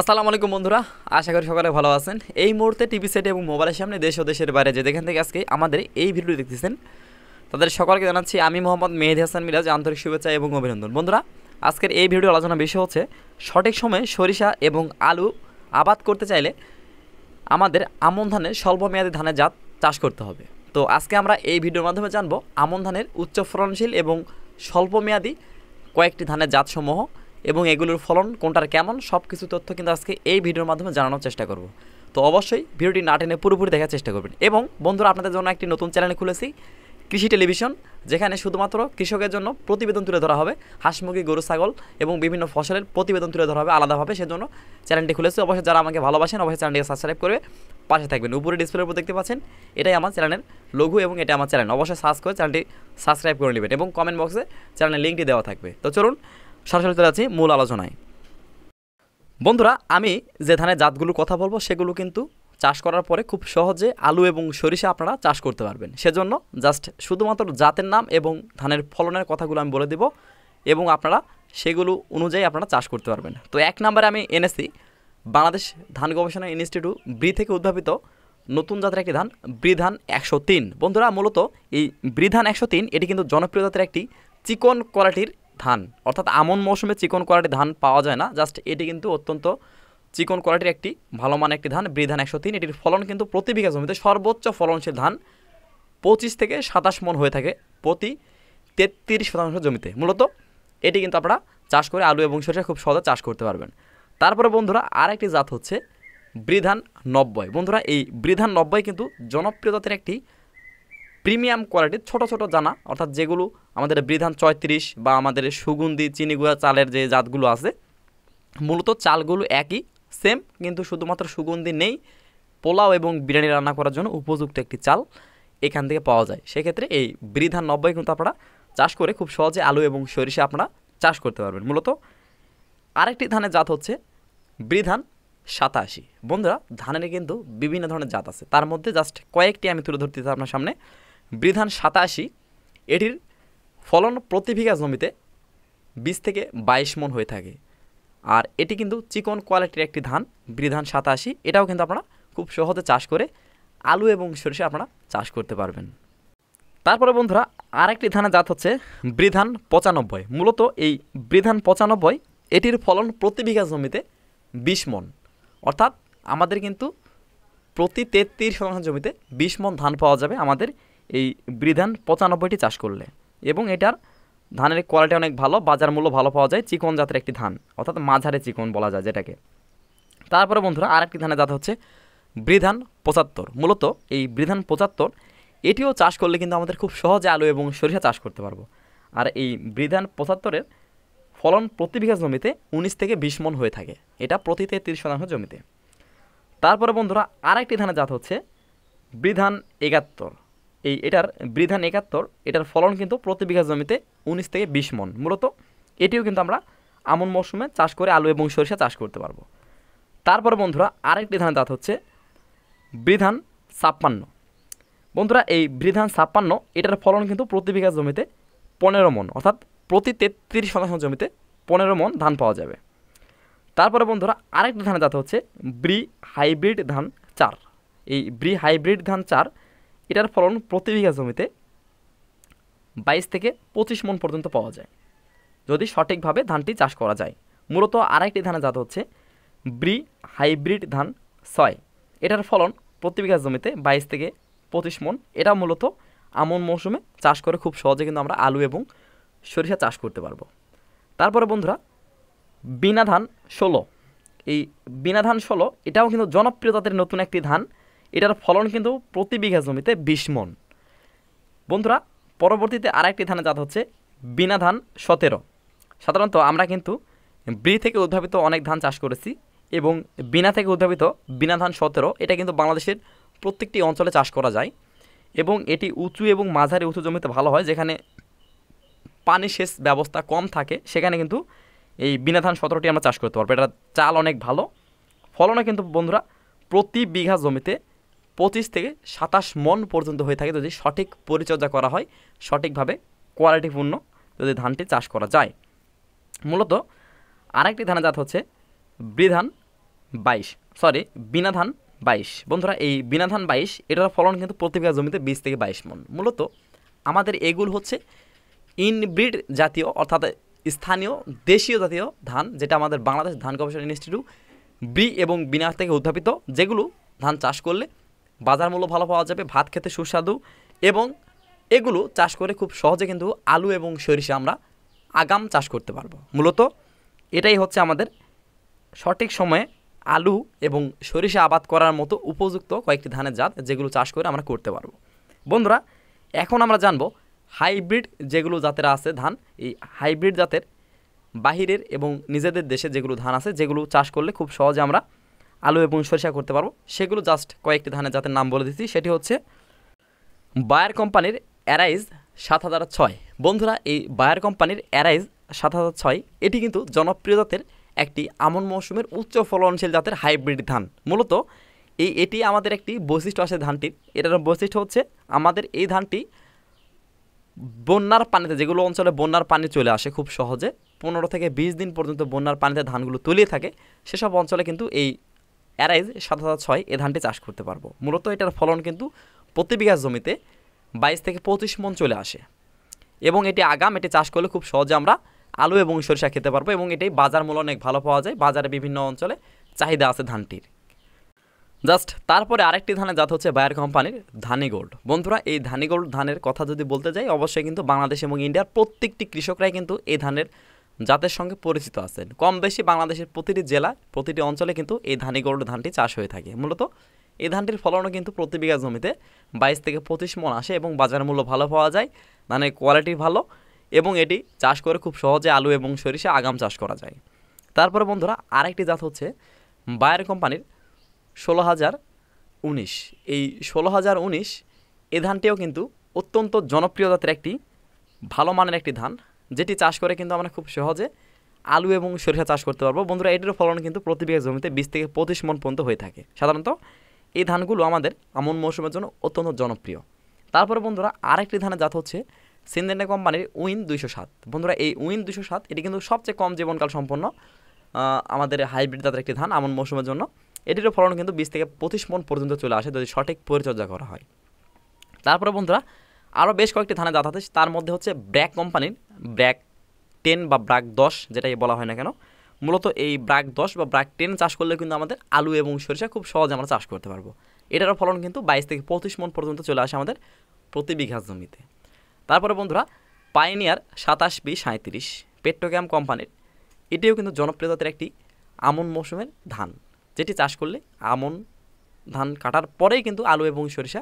আসসালামু আলাইকুম বন্ধুরা আশা করি সকালে ভালো আছেন এই মুহূর্তে টিভি সেট এবং মোবাইলের সামনে দেশ ও দেশের বাইরে যে যেখান থেকে আজকে আমাদের এই ভিডিও দেখতেছেন তাদের সকলকে জানাচ্ছি আমি মোহাম্মদ মেহেদি হাসান মিরাজ আন্তরিক শুভেচ্ছা এবং অভিনন্দন বন্ধুরা আজকের এই ভিডিও আলোচনা বিষয় হচ্ছে সঠিক সময়ে সরিষা এবং আলু আবাদ করতে চাইলে আমাদের আমন ধানের স্বল্পমেয়াদী ধানের জাত চাষ করতে হবে তো আজকে আমরা এই ভিডিওর মাধ্যমে জানবো আমন ধানের উচ্চ ফলনশীল এবং স্বল্পমেয়াদী কয়েকটি ধানের জাতসমূহ এবং এগুলোর ফলন কোনটার কেমন সব কিছু তথ্য কিন্তু আজকে এই ভিডিওর মাধ্যমে জানানোর চেষ্টা করব তো অবশ্যই ভিডিওটি না টেনে পুরোপুরি দেখার চেষ্টা করবেন এবং বন্ধুরা আপনাদের জন্য একটি নতুন চ্যানেল খুলেছি কৃষি টেলিভিশন যেখানে শুধুমাত্র কৃষকের জন্য প্রতিবেদন তুলে ধরা হবে মুরগি গরু ছাগল এবং বিভিন্ন ফসলের প্রতিবেদন তুলে ধরা হবে আলাদাভাবে সেজন্য চ্যানেলটি খুলেছে অবশ্যই যারা আমাকে ভালোবাসেন অবশ্যই চ্যানেলটিকে সাবস্ক্রাইব করবে পাশে থাকবেন উপরে ডিসপ্লের উপর দেখতে পাচ্ছেন এটাই আমার চ্যানেলের লঘু এবং এটা আমার চ্যানেল অবশ্যই সার্চ করে চ্যানেলটি সাবস্ক্রাইব করে নেবেন এবং কমেন্ট বক্সে চ্যানেলের লিঙ্কটি দেওয়া থাকবে তো চলুন সরাসরি চলে আছি মূল আলোচনায় বন্ধুরা আমি যে ধানের জাতগুলো কথা বলবো সেগুলো কিন্তু চাষ করার পরে খুব সহজে আলু এবং সরিষা আপনারা চাষ করতে পারবেন সেজন্য জাস্ট শুধুমাত্র জাতের নাম এবং ধানের ফলনের কথাগুলো আমি বলে দেব এবং আপনারা সেগুলো অনুযায়ী আপনারা চাষ করতে পারবেন তো এক নম্বরে আমি এনেছি বাংলাদেশ ধান গবেষণা ইনস্টিটিউট ব্রি থেকে উদ্ভাবিত নতুন জাতের একটি ধান ব্রিধান একশো তিন বন্ধুরা মূলত এই ব্রিধান একশো তিন এটি কিন্তু জনপ্রিয় জাতের একটি চিকন কোয়ালিটির ধান অর্থাৎ আমন মৌসুমে চিকন কোয়ালিটি ধান পাওয়া যায় না জাস্ট এটি কিন্তু অত্যন্ত চিকন কোয়ালিটির একটি ভালো মানের একটি ধান বৃধান একশো তিন এটির ফলন কিন্তু প্রতি বিঘা জমিতে সর্বোচ্চ ফলনশীল ধান পঁচিশ থেকে সাতাশ মন হয়ে থাকে প্রতি তেত্রিশ শতাংশ জমিতে মূলত এটি কিন্তু আপনারা চাষ করে আলু এবং সরিষা খুব সহজে চাষ করতে পারবেন তারপরে বন্ধুরা আর একটি জাত হচ্ছে বৃধান নব্বই বন্ধুরা এই বৃধান নব্বই কিন্তু জনপ্রিয়তার একটি প্রিমিয়াম কোয়ালিটির ছোট ছোট জানা অর্থাৎ যেগুলো আমাদের বৃধান চৈত্রিশ বা আমাদের সুগন্ধি চিনিগুড়া চালের যে জাতগুলো আছে মূলত চালগুলো একই সেম কিন্তু শুধুমাত্র সুগন্ধি নেই পোলাও এবং বিরিয়ানি রান্না করার জন্য উপযুক্ত একটি চাল এখান থেকে পাওয়া যায় সেক্ষেত্রে এই বৃধান নব্বই কিন্তু আপনারা চাষ করে খুব সহজে আলু এবং সরিষা আপনারা চাষ করতে পারবেন মূলত আরেকটি ধানের জাত হচ্ছে বৃধান সাতাশি বন্ধুরা ধানের কিন্তু বিভিন্ন ধরনের জাত আছে তার মধ্যে জাস্ট কয়েকটি আমি তুলে ধরতে চাই আপনার সামনে বৃধান সাতাশি এটির ফলন প্রতি বিঘা জমিতে বিশ থেকে বাইশ মন হয়ে থাকে আর এটি কিন্তু চিকন কোয়ালিটির একটি ধান বৃধান সাতাশি এটাও কিন্তু আপনারা খুব সহজে চাষ করে আলু এবং সরিষা আপনারা চাষ করতে পারবেন তারপরে বন্ধুরা আরেকটি ধানের জাত হচ্ছে বৃধান পঁচানব্বই মূলত এই বৃধান পঁচানব্বই এটির ফলন প্রতি বিঘা জমিতে বিশ মন অর্থাৎ আমাদের কিন্তু প্রতি তেত্রিশ শতাংশ জমিতে বিশ মন ধান পাওয়া যাবে আমাদের এই বৃধান পঁচানব্বইটি চাষ করলে এবং এটার ধানের কোয়ালিটি অনেক ভালো বাজার মূল্য ভালো পাওয়া যায় চিকন জাতের একটি ধান অর্থাৎ মাঝারে চিকন বলা যায় যেটাকে তারপরে বন্ধুরা আরেকটি ধানের জাত হচ্ছে বৃধান পঁচাত্তর মূলত এই বৃধান পঁচাত্তর এটিও চাষ করলে কিন্তু আমাদের খুব সহজে আলু এবং সরিষা চাষ করতে পারবো আর এই বৃধান পঁচাত্তরের ফলন প্রতি বিঘা জমিতে উনিশ থেকে বিশ মন হয়ে থাকে এটা প্রতিতে তিরিশ শতাংশ জমিতে তারপরে বন্ধুরা আরেকটি ধানের জাত হচ্ছে বৃধান একাত্তর এই এটার বৃধান একাত্তর এটার ফলন কিন্তু প্রতি বিঘা জমিতে উনিশ থেকে বিশ মন মূলত এটিও কিন্তু আমরা আমন মৌসুমে চাষ করে আলু এবং সরিষা চাষ করতে পারবো তারপরে বন্ধুরা আরেকটি ধান জাত হচ্ছে বৃধান ছাপ্পান্ন বন্ধুরা এই বৃধান ছাপ্পান্ন এটার ফলন কিন্তু প্রতি বিঘা জমিতে পনেরো মন অর্থাৎ প্রতি তেত্রিশ শতাংশ জমিতে পনেরো মন ধান পাওয়া যাবে তারপরে বন্ধুরা আরেকটি ধানের জাত হচ্ছে ব্রি হাইব্রিড ধান চার এই ব্রি হাইব্রিড ধান চার এটার ফলন প্রতি বিঘা জমিতে বাইশ থেকে পঁচিশ মন পর্যন্ত পাওয়া যায় যদি সঠিকভাবে ধানটি চাষ করা যায় মূলত আরেকটি ধানের জাত হচ্ছে ব্রি হাইব্রিড ধান ছয় এটার ফলন প্রতি বিঘা জমিতে বাইশ থেকে পঁচিশ মন এটা মূলত আমন মৌসুমে চাষ করে খুব সহজে কিন্তু আমরা আলু এবং সরিষা চাষ করতে পারবো তারপরে বন্ধুরা বিনা ধান ষোলো এই বিনা ধান ষোলো এটাও কিন্তু জনপ্রিয়তাদের নতুন একটি ধান এটার ফলন কিন্তু প্রতি বিঘা জমিতে বিশ মন বন্ধুরা পরবর্তীতে আরেকটি ধানের জাত হচ্ছে বিনা ধান সতেরো সাধারণত আমরা কিন্তু ব্রি থেকে উদ্ভাবিত অনেক ধান চাষ করেছি এবং বিনা থেকে উদ্ভাবিত বিনা ধান সতেরো এটা কিন্তু বাংলাদেশের প্রত্যেকটি অঞ্চলে চাষ করা যায় এবং এটি উঁচু এবং মাঝারি উঁচু জমিতে ভালো হয় যেখানে পানি সেচ ব্যবস্থা কম থাকে সেখানে কিন্তু এই বিনা ধান সতেরোটি আমরা চাষ করতে পারবো এটা চাল অনেক ভালো ফলনও কিন্তু বন্ধুরা প্রতি বিঘা জমিতে পঁচিশ থেকে সাতাশ মন পর্যন্ত হয়ে থাকে যদি সঠিক পরিচর্যা করা হয় সঠিকভাবে কোয়ালিটিপূর্ণ যদি ধানটি চাষ করা যায় মূলত আরেকটি ধানের জাত হচ্ছে বৃধান বাইশ সরি বিনা ধান বাইশ বন্ধুরা এই বিনা ধান বাইশ এটার ফলন কিন্তু প্রতি বিঘা জমিতে বিশ থেকে বাইশ মন মূলত আমাদের এগুলো হচ্ছে ইনব্রিড জাতীয় অর্থাৎ স্থানীয় দেশীয় জাতীয় ধান যেটা আমাদের বাংলাদেশ ধান গবেষণা ইনস্টিটিউট বি এবং বিনা থেকে উদ্ভাবিত যেগুলো ধান চাষ করলে বাজার মূল্য ভালো পাওয়া যাবে ভাত খেতে সুস্বাদু এবং এগুলো চাষ করে খুব সহজে কিন্তু আলু এবং সরিষা আমরা আগাম চাষ করতে পারবো মূলত এটাই হচ্ছে আমাদের সঠিক সময়ে আলু এবং সরিষা আবাদ করার মতো উপযুক্ত কয়েকটি ধানের জাত যেগুলো চাষ করে আমরা করতে পারবো বন্ধুরা এখন আমরা জানবো হাইব্রিড যেগুলো জাতের আছে ধান এই হাইব্রিড জাতের বাহিরের এবং নিজেদের দেশে যেগুলো ধান আছে যেগুলো চাষ করলে খুব সহজে আমরা আলু এবং সরিষা করতে পারবো সেগুলো জাস্ট কয়েকটি ধানের জাতের নাম বলে দিচ্ছি সেটি হচ্ছে বায়ার কোম্পানির অ্যারাইজ সাত হাজার ছয় বন্ধুরা এই বায়ার কোম্পানির অ্যারাইজ সাত হাজার ছয় এটি কিন্তু জনপ্রিয় জাতের একটি আমন মৌসুমের উচ্চ ফলনশীল জাতের হাইব্রিড ধান মূলত এই এটি আমাদের একটি বৈশিষ্ট্য আছে ধানটির এটার বৈশিষ্ট্য হচ্ছে আমাদের এই ধানটি বন্যার পানিতে যেগুলো অঞ্চলে বন্যার পানি চলে আসে খুব সহজে পনেরো থেকে বিশ দিন পর্যন্ত বন্যার পানিতে ধানগুলো তলিয়ে থাকে সেসব অঞ্চলে কিন্তু এই অ্যারাইজ সাত হাজার ছয় এ ধানটি চাষ করতে পারবো মূলত এটার ফলন কিন্তু প্রতি বিঘা জমিতে বাইশ থেকে পঁচিশ মন চলে আসে এবং এটি আগাম এটি চাষ করলে খুব সহজে আমরা আলু এবং সরিষা খেতে পারবো এবং এটি বাজার মূল্য অনেক ভালো পাওয়া যায় বাজারে বিভিন্ন অঞ্চলে চাহিদা আছে ধানটির জাস্ট তারপরে আরেকটি ধানের জাত হচ্ছে বায়ার কোম্পানির ধানি গোল্ড বন্ধুরা এই ধানি গোল্ড ধানের কথা যদি বলতে যাই অবশ্যই কিন্তু বাংলাদেশ এবং ইন্ডিয়ার প্রত্যেকটি কৃষকরাই কিন্তু এই ধানের যাদের সঙ্গে পরিচিত আছেন কম বেশি বাংলাদেশের প্রতিটি জেলা প্রতিটি অঞ্চলে কিন্তু এই ধানি গরুর ধানটি চাষ হয়ে থাকে মূলত এই ধানটির ফলনও কিন্তু প্রতি বিঘা জমিতে বাইশ থেকে পঁচিশ মন আসে এবং বাজার মূল্য ভালো পাওয়া যায় ধানের কোয়ালিটি ভালো এবং এটি চাষ করে খুব সহজে আলু এবং সরিষা আগাম চাষ করা যায় তারপরে বন্ধুরা আরেকটি জাত হচ্ছে বায়ার কোম্পানির ষোলো হাজার উনিশ এই ষোলো হাজার উনিশ এ ধানটিও কিন্তু অত্যন্ত জনপ্রিয় জাতের একটি ভালো মানের একটি ধান যেটি চাষ করে কিন্তু আমরা খুব সহজে আলু এবং সরিষা চাষ করতে পারবো বন্ধুরা এটির ফলন কিন্তু প্রতি বিঘা জমিতে বিশ থেকে পঁচিশ মন পর্যন্ত হয়ে থাকে সাধারণত এই ধানগুলো আমাদের আমন মৌসুমের জন্য অত্যন্ত জনপ্রিয় তারপরে বন্ধুরা আরেকটি ধানের জাত হচ্ছে সিন্দেন্ডা কোম্পানির উইন দুইশো সাত বন্ধুরা এই উইন দুইশো সাত এটি কিন্তু সবচেয়ে কম জীবনকাল সম্পন্ন আমাদের হাইব্রিড জাতের একটি ধান আমন মৌসুমের জন্য এটিরও ফলন কিন্তু বিশ থেকে পঁচিশ মন পর্যন্ত চলে আসে যদি সঠিক পরিচর্যা করা হয় তারপরে বন্ধুরা আরও বেশ কয়েকটি ধানের জাত আছে তার মধ্যে হচ্ছে ব্র্যাক কোম্পানির ব্র্যাক টেন বা ব্র্যাক দশ যেটাই বলা হয় না কেন মূলত এই ব্র্যাক দশ বা ব্র্যাক টেন চাষ করলে কিন্তু আমাদের আলু এবং সরিষা খুব সহজে আমরা চাষ করতে পারবো এটারও ফলন কিন্তু বাইশ থেকে পঁচিশ মন পর্যন্ত চলে আসে আমাদের প্রতি বিঘা জমিতে তারপরে বন্ধুরা পাইনিয়ার সাতাশ বি সাঁত্রিশ পেট্রোক্যাম কোম্পানির এটিও কিন্তু জনপ্রিয়তার একটি আমন মৌসুমের ধান যেটি চাষ করলে আমন ধান কাটার পরেই কিন্তু আলু এবং সরিষা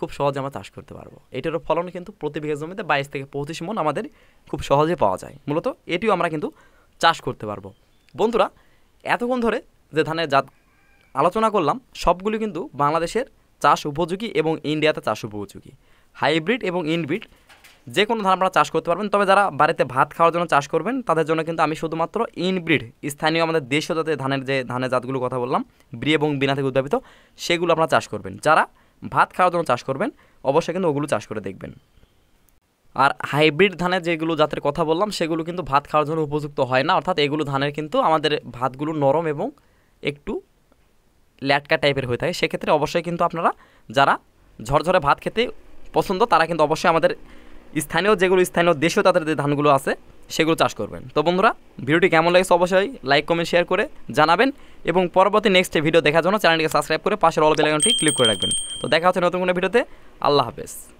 খুব সহজে আমরা চাষ করতে পারবো এটারও ফলন কিন্তু প্রতি বিঘা জমিতে বাইশ থেকে পঁচিশ মন আমাদের খুব সহজে পাওয়া যায় মূলত এটিও আমরা কিন্তু চাষ করতে পারবো বন্ধুরা এতক্ষণ ধরে যে ধানের জাত আলোচনা করলাম সবগুলি কিন্তু বাংলাদেশের চাষ উপযোগী এবং ইন্ডিয়াতে চাষ উপযোগী হাইব্রিড এবং ইনব্রিড যে কোনো ধান আপনারা চাষ করতে পারবেন তবে যারা বাড়িতে ভাত খাওয়ার জন্য চাষ করবেন তাদের জন্য কিন্তু আমি শুধুমাত্র ইনব্রিড স্থানীয় আমাদের দেশীয় জাতের ধানের যে ধানের জাতগুলো কথা বললাম ব্রি এবং বিনা থেকে উদ্ভাবিত সেগুলো আপনারা চাষ করবেন যারা ভাত খাওয়ার জন্য চাষ করবেন অবশ্যই কিন্তু ওগুলো চাষ করে দেখবেন আর হাইব্রিড ধানের যেগুলো জাতের কথা বললাম সেগুলো কিন্তু ভাত খাওয়ার জন্য উপযুক্ত হয় না অর্থাৎ এগুলো ধানের কিন্তু আমাদের ভাতগুলো নরম এবং একটু ল্যাটকা টাইপের হয়ে থাকে সেক্ষেত্রে অবশ্যই কিন্তু আপনারা যারা ঝরঝরে ভাত খেতে পছন্দ তারা কিন্তু অবশ্যই আমাদের স্থানীয় যেগুলো স্থানীয় দেশীয় তাদের যে ধানগুলো আছে সেগুলো চাষ করবেন তো বন্ধুরা ভিডিওটি কেমন লাগছে অবশ্যই লাইক কমেন্ট শেয়ার করে জানাবেন এবং পরবর্তী নেক্সট ভিডিও দেখার জন্য চ্যানেলটিকে সাবস্ক্রাইব করে পাশের অল বেলাইকনটি ক্লিক করে রাখবেন তো দেখা হচ্ছে নতুন কোনো ভিডিওতে আল্লাহ হাফেজ